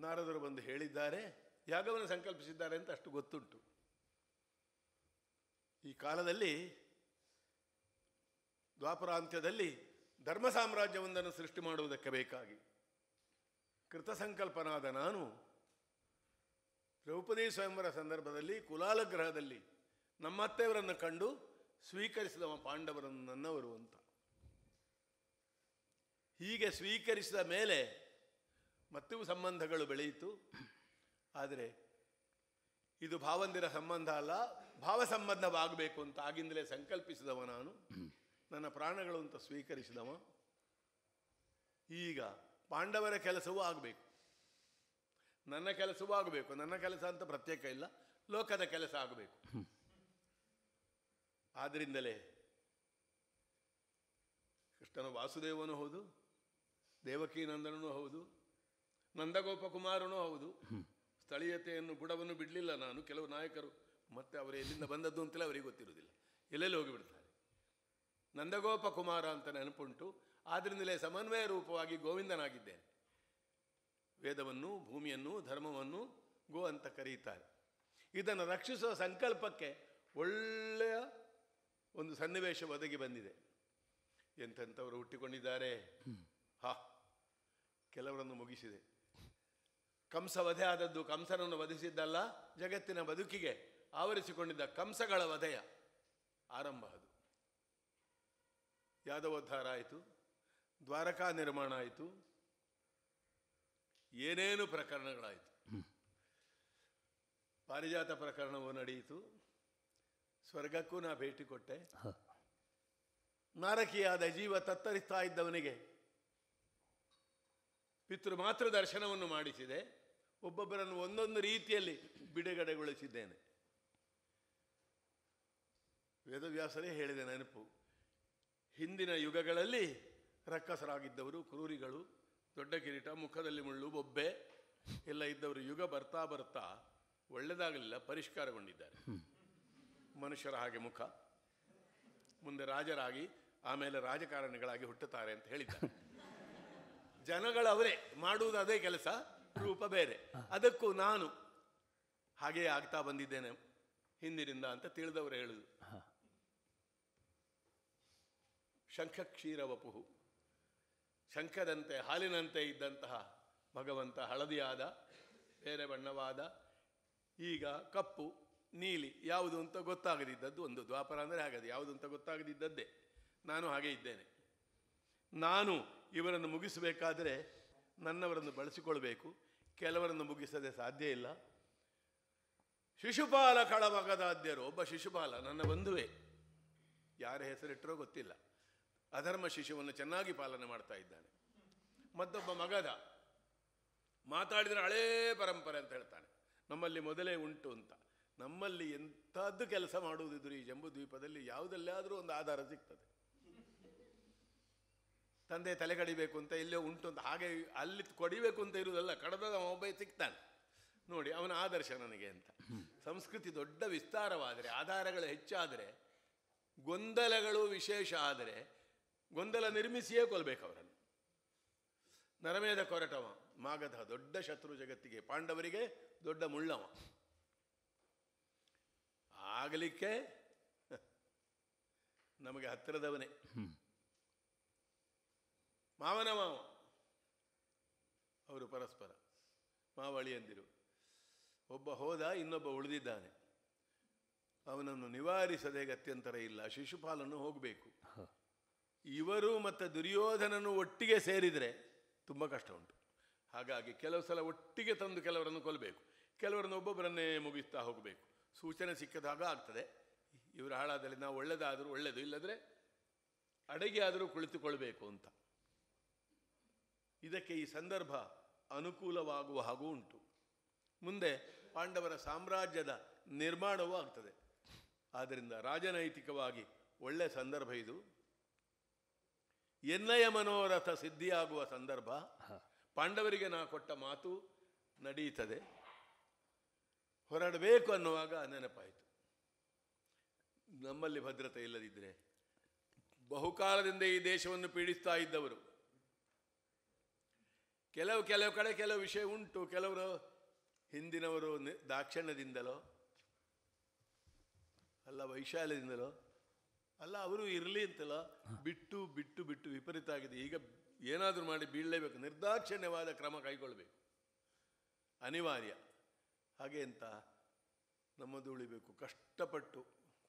ನಾರದರು ಬಂದು ಹೇಳಿದ್ದಾರೆ ಯಾಗವನ್ನು ಸಂಕಲ್ಪಿಸಿದ್ದಾರೆ ಅಂತ ಅಷ್ಟು ಗೊತ್ತುಂಟು ಈ ಕಾಲದಲ್ಲಿ ದ್ವಾಪರಾಂತ್ಯದಲ್ಲಿ ಧರ್ಮ ಸಾಮ್ರಾಜ್ಯವೊಂದನ್ನು ಸೃಷ್ಟಿ ಮಾಡುವುದಕ್ಕೆ ಬೇಕಾಗಿ ಕೃತಸಂಕಲ್ಪನಾದ ನಾನು ದ್ರೌಪದಿ ಸ್ವಯಂವರ ಸಂದರ್ಭದಲ್ಲಿ ಕುಲಾಲಗ್ರಹದಲ್ಲಿ ನಮ್ಮ ನಮ್ಮತ್ತೆಯವರನ್ನು ಕಂಡು ಸ್ವೀಕರಿಸಿದವ ಪಾಂಡವರನ್ನು ನನ್ನವರು ಅಂತ ಹೀಗೆ ಸ್ವೀಕರಿಸಿದ ಮೇಲೆ ಮತ್ತೂ ಸಂಬಂಧಗಳು ಬೆಳೆಯಿತು ಆದರೆ ಇದು ಭಾವಂದಿರ ಸಂಬಂಧ ಅಲ್ಲ ಭಾವ ಸಂಬಂಧವಾಗಬೇಕು ಅಂತ ಆಗಿಂದಲೇ ಸಂಕಲ್ಪಿಸಿದವ ನಾನು ನನ್ನ ಪ್ರಾಣಗಳು ಅಂತ ಸ್ವೀಕರಿಸಿದವ ಈಗ ಪಾಂಡವರ ಕೆಲಸವೂ ಆಗಬೇಕು ನನ್ನ ಕೆಲಸವೂ ಆಗಬೇಕು ನನ್ನ ಕೆಲಸ ಅಂತ ಪ್ರತ್ಯೇಕ ಇಲ್ಲ ಲೋಕದ ಕೆಲಸ ಆಗಬೇಕು ಆದ್ದರಿಂದಲೇ ಕೃಷ್ಣನ ವಾಸುದೇವನು ಹೌದು ನಂದನೂ ಹೌದು ನಂದಗೋಪಕುಮಾರನೂ ಹೌದು ಸ್ಥಳೀಯತೆಯನ್ನು ಬುಡವನ್ನು ಬಿಡಲಿಲ್ಲ ನಾನು ಕೆಲವು ನಾಯಕರು ಮತ್ತೆ ಅವರು ಎಲ್ಲಿಂದ ಬಂದದ್ದು ಅಂತಲೇ ಅವರಿಗೆ ಗೊತ್ತಿರೋದಿಲ್ಲ ಎಲ್ಲೆಲ್ಲಿ ಹೋಗಿಬಿಡ್ತಾರೆ ನಂದಗೋಪಕುಮಾರ ಅಂತ ನೆನಪುಂಟು ಆದ್ದರಿಂದಲೇ ಸಮನ್ವಯ ರೂಪವಾಗಿ ಗೋವಿಂದನಾಗಿದ್ದೇನೆ ವೇದವನ್ನು ಭೂಮಿಯನ್ನು ಧರ್ಮವನ್ನು ಗೋ ಅಂತ ಕರೆಯುತ್ತಾರೆ ಇದನ್ನು ರಕ್ಷಿಸುವ ಸಂಕಲ್ಪಕ್ಕೆ ಒಳ್ಳೆಯ ಒಂದು ಸನ್ನಿವೇಶ ಒದಗಿ ಬಂದಿದೆ ಎಂಥವರು ಹುಟ್ಟಿಕೊಂಡಿದ್ದಾರೆ ಹಾ ಕೆಲವರನ್ನು ಮುಗಿಸಿದೆ ಕಂಸ ವಧೆ ಆದದ್ದು ಕಂಸನನ್ನು ವಧಿಸಿದ್ದಲ್ಲ ಜಗತ್ತಿನ ಬದುಕಿಗೆ ಆವರಿಸಿಕೊಂಡಿದ್ದ ಕಂಸಗಳ ವಧೆಯ ಆರಂಭ ಅದು ಯಾದವೋದ್ಧಾರ ಆಯಿತು ದ್ವಾರಕಾ ನಿರ್ಮಾಣ ಆಯಿತು ಏನೇನು ಪ್ರಕರಣಗಳಾಯಿತು ಪಾರಿಜಾತ ಪ್ರಕರಣವು ನಡೆಯಿತು ಸ್ವರ್ಗಕ್ಕೂ ನಾ ಭೇಟಿ ಕೊಟ್ಟೆ ನಾರಕಿಯಾದ ಜೀವ ತತ್ತರಿಸ್ತಾ ಇದ್ದವನಿಗೆ ಪಿತೃ ಮಾತ್ರ ದರ್ಶನವನ್ನು ಮಾಡಿಸಿದೆ ಒಬ್ಬೊಬ್ಬರನ್ನು ಒಂದೊಂದು ರೀತಿಯಲ್ಲಿ ಬಿಡುಗಡೆಗೊಳಿಸಿದ್ದೇನೆ ವೇದವ್ಯಾಸರೇ ಹೇಳಿದೆ ನೆನಪು ಹಿಂದಿನ ಯುಗಗಳಲ್ಲಿ ರಕ್ಕಸರಾಗಿದ್ದವರು ಕ್ರೂರಿಗಳು ದೊಡ್ಡ ಕಿರೀಟ ಮುಖದಲ್ಲಿ ಮುಳ್ಳು ಬೊಬ್ಬೆ ಎಲ್ಲ ಇದ್ದವರು ಯುಗ ಬರ್ತಾ ಬರ್ತಾ ಒಳ್ಳೇದಾಗಲಿಲ್ಲ ಪರಿಷ್ಕಾರಗೊಂಡಿದ್ದಾರೆ ಮನುಷ್ಯರ ಹಾಗೆ ಮುಖ ಮುಂದೆ ರಾಜರಾಗಿ ಆಮೇಲೆ ರಾಜಕಾರಣಿಗಳಾಗಿ ಹುಟ್ಟುತ್ತಾರೆ ಅಂತ ಹೇಳಿದ್ದಾರೆ ಜನಗಳವರೇ ಮಾಡುವುದು ಅದೇ ಕೆಲಸ ರೂಪ ಬೇರೆ ಅದಕ್ಕೂ ನಾನು ಹಾಗೆಯೇ ಆಗ್ತಾ ಬಂದಿದ್ದೇನೆ ಹಿಂದಿನಿಂದ ಅಂತ ತಿಳಿದವರು ಹೇಳುದು ಶಂಖ ಕ್ಷೀರವಪುಹು ಶಂಖದಂತೆ ಹಾಲಿನಂತೆ ಇದ್ದಂತಹ ಭಗವಂತ ಹಳದಿಯಾದ ಬೇರೆ ಬಣ್ಣವಾದ ಈಗ ಕಪ್ಪು ನೀಲಿ ಯಾವುದು ಅಂತ ಗೊತ್ತಾಗದಿದ್ದದ್ದು ಒಂದು ದ್ವಾಪರ ಅಂದರೆ ಹಾಗದು ಯಾವುದು ಅಂತ ಗೊತ್ತಾಗದಿದ್ದದ್ದೇ ನಾನು ಹಾಗೆ ಇದ್ದೇನೆ ನಾನು ಇವರನ್ನು ಮುಗಿಸಬೇಕಾದರೆ ನನ್ನವರನ್ನು ಬಳಸಿಕೊಳ್ಬೇಕು ಕೆಲವರನ್ನು ಮುಗಿಸದೆ ಸಾಧ್ಯ ಇಲ್ಲ ಶಿಶುಪಾಲ ಕಳಮಗದಾದ್ಯರು ಒಬ್ಬ ಶಿಶುಪಾಲ ನನ್ನ ಬಂಧುವೆ ಯಾರ ಹೆಸರಿಟ್ಟರೋ ಗೊತ್ತಿಲ್ಲ ಅಧರ್ಮ ಶಿಶುವನ್ನು ಚೆನ್ನಾಗಿ ಪಾಲನೆ ಮಾಡ್ತಾ ಇದ್ದಾನೆ ಮತ್ತೊಬ್ಬ ಮಗದ ಮಾತಾಡಿದರೆ ಹಳೇ ಪರಂಪರೆ ಅಂತ ಹೇಳ್ತಾನೆ ನಮ್ಮಲ್ಲಿ ಮೊದಲೇ ಉಂಟು ಅಂತ ನಮ್ಮಲ್ಲಿ ಎಂಥದ್ದು ಕೆಲಸ ಮಾಡುವುದಿದ್ರು ಈ ಜಂಬು ದ್ವೀಪದಲ್ಲಿ ಯಾವುದಲ್ಲಾದರೂ ಒಂದು ಆಧಾರ ಸಿಗ್ತದೆ ತಂದೆ ತಲೆ ಕಡಿಬೇಕು ಅಂತ ಇಲ್ಲೇ ಉಂಟು ಅಂತ ಹಾಗೆ ಅಲ್ಲಿ ಕೊಡಿಬೇಕು ಅಂತ ಇರುವುದಲ್ಲ ಕಡದ ಮೊಬೈಲ್ ಸಿಗ್ತಾನೆ ನೋಡಿ ಅವನ ಆದರ್ಶ ನನಗೆ ಅಂತ ಸಂಸ್ಕೃತಿ ದೊಡ್ಡ ವಿಸ್ತಾರವಾದರೆ ಆಧಾರಗಳು ಹೆಚ್ಚಾದರೆ ಗೊಂದಲಗಳು ವಿಶೇಷ ಆದರೆ ಗೊಂದಲ ನಿರ್ಮಿಸಿಯೇ ಕೊಲ್ಲಬೇಕು ಅವರನ್ನು ನರಮೇಧ ಕೊರಟವ ಮಾಗಧ ದೊಡ್ಡ ಶತ್ರು ಜಗತ್ತಿಗೆ ಪಾಂಡವರಿಗೆ ದೊಡ್ಡ ಮುಳ್ಳವ ಆಗಲಿಕ್ಕೆ [LAUGHS] ನಮಗೆ ಹತ್ತಿರದವನೇ ಮಾವನ ಮಾವ ಅವರು ಪರಸ್ಪರ ಮಾವಳಿ ಅಂದಿರು ಒಬ್ಬ ಹೋದ ಇನ್ನೊಬ್ಬ ಉಳಿದಿದ್ದಾನೆ ಅವನನ್ನು ನಿವಾರಿಸದೆ ಗತ್ಯಂತರ ಇಲ್ಲ ಶಿಶುಪಾಲನ್ನು ಹೋಗಬೇಕು ಇವರು ಮತ್ತು ದುರ್ಯೋಧನನು ಒಟ್ಟಿಗೆ ಸೇರಿದರೆ ತುಂಬ ಕಷ್ಟ ಉಂಟು ಹಾಗಾಗಿ ಕೆಲವು ಸಲ ಒಟ್ಟಿಗೆ ತಂದು ಕೆಲವರನ್ನು ಕೊಲ್ಲಬೇಕು ಕೆಲವರನ್ನು ಒಬ್ಬೊಬ್ಬರನ್ನೇ ಮುಗಿಸ್ತಾ ಹೋಗಬೇಕು ಸೂಚನೆ ಸಿಕ್ಕದಾಗ ಆಗ್ತದೆ ಇವರು ಹಾಳಾದಲ್ಲಿ ನಾವು ಒಳ್ಳೆಯದಾದರೂ ಒಳ್ಳೆಯದು ಇಲ್ಲದ್ರೆ ಅಡಗಿ ಆದರೂ ಕುಳಿತುಕೊಳ್ಬೇಕು ಅಂತ ಇದಕ್ಕೆ ಈ ಸಂದರ್ಭ ಅನುಕೂಲವಾಗುವ ಹಾಗೂ ಉಂಟು ಮುಂದೆ ಪಾಂಡವರ ಸಾಮ್ರಾಜ್ಯದ ನಿರ್ಮಾಣವೂ ಆಗ್ತದೆ ಆದ್ದರಿಂದ ರಾಜನೈತಿಕವಾಗಿ ಒಳ್ಳೆಯ ಸಂದರ್ಭ ಇದು ಎನ್ನಯ ಮನೋರಥ ಸಿದ್ಧಿಯಾಗುವ ಸಂದರ್ಭ ಪಾಂಡವರಿಗೆ ನಾ ಕೊಟ್ಟ ಮಾತು ನಡೆಯುತ್ತದೆ ಹೊರಡಬೇಕು ಅನ್ನುವಾಗ ನೆನಪಾಯಿತು ನಮ್ಮಲ್ಲಿ ಭದ್ರತೆ ಇಲ್ಲದಿದ್ದರೆ ಬಹುಕಾಲದಿಂದ ಈ ದೇಶವನ್ನು ಪೀಡಿಸ್ತಾ ಇದ್ದವರು ಕೆಲವು ಕೆಲವು ಕಡೆ ಕೆಲವು ವಿಷಯ ಉಂಟು ಕೆಲವರು ಹಿಂದಿನವರು ದಾಕ್ಷಿಣ್ಯದಿಂದಲೋ ಅಲ್ಲ ವೈಶಾಲ್ಯದಿಂದಲೋ ಅಲ್ಲ ಅವರು ಇರಲಿ ಅಂತಲ್ಲ ಬಿಟ್ಟು ಬಿಟ್ಟು ಬಿಟ್ಟು ವಿಪರೀತ ಆಗಿದೆ ಈಗ ಏನಾದರೂ ಮಾಡಿ ಬೀಳಲೇಬೇಕು ನಿರ್ದಾಕ್ಷಿಣ್ಯವಾದ ಕ್ರಮ ಕೈಗೊಳ್ಳಬೇಕು ಅನಿವಾರ್ಯ ಹಾಗೆ ಅಂತ ನಮ್ಮದು ಉಳಿಬೇಕು ಕಷ್ಟಪಟ್ಟು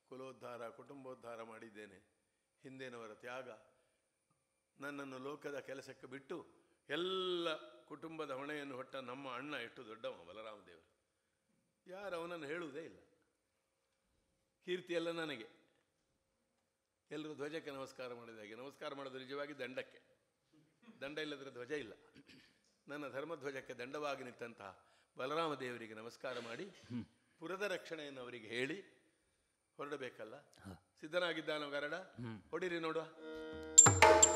ಕುಲೋದ್ಧಾರ ಕುಟುಂಬೋದ್ಧಾರ ಮಾಡಿದ್ದೇನೆ ಹಿಂದೇನವರ ತ್ಯಾಗ ನನ್ನನ್ನು ಲೋಕದ ಕೆಲಸಕ್ಕೆ ಬಿಟ್ಟು ಎಲ್ಲ ಕುಟುಂಬದ ಹೊಣೆಯನ್ನು ಹೊಟ್ಟ ನಮ್ಮ ಅಣ್ಣ ಎಷ್ಟು ದೊಡ್ಡವ ದೇವರು ಯಾರು ಅವನನ್ನು ಹೇಳುವುದೇ ಇಲ್ಲ ಕೀರ್ತಿಯೆಲ್ಲ ನನಗೆ ಎಲ್ಲರೂ ಧ್ವಜಕ್ಕೆ ನಮಸ್ಕಾರ ಮಾಡಿದ ಹಾಗೆ ನಮಸ್ಕಾರ ಮಾಡೋದು ನಿಜವಾಗಿ ದಂಡಕ್ಕೆ ದಂಡ ಇಲ್ಲದ್ರೆ ಧ್ವಜ ಇಲ್ಲ ನನ್ನ ಧರ್ಮಧ್ವಜಕ್ಕೆ ದಂಡವಾಗಿ ನಿಂತಹ ಬಲರಾಮ ದೇವರಿಗೆ ನಮಸ್ಕಾರ ಮಾಡಿ ಪುರದ ರಕ್ಷಣೆಯನ್ನು ಅವರಿಗೆ ಹೇಳಿ ಹೊರಡಬೇಕಲ್ಲ ಸಿದ್ಧನಾಗಿದ್ದಾನೋ ಗರಡ ಹೊಡಿರಿ ನೋಡುವ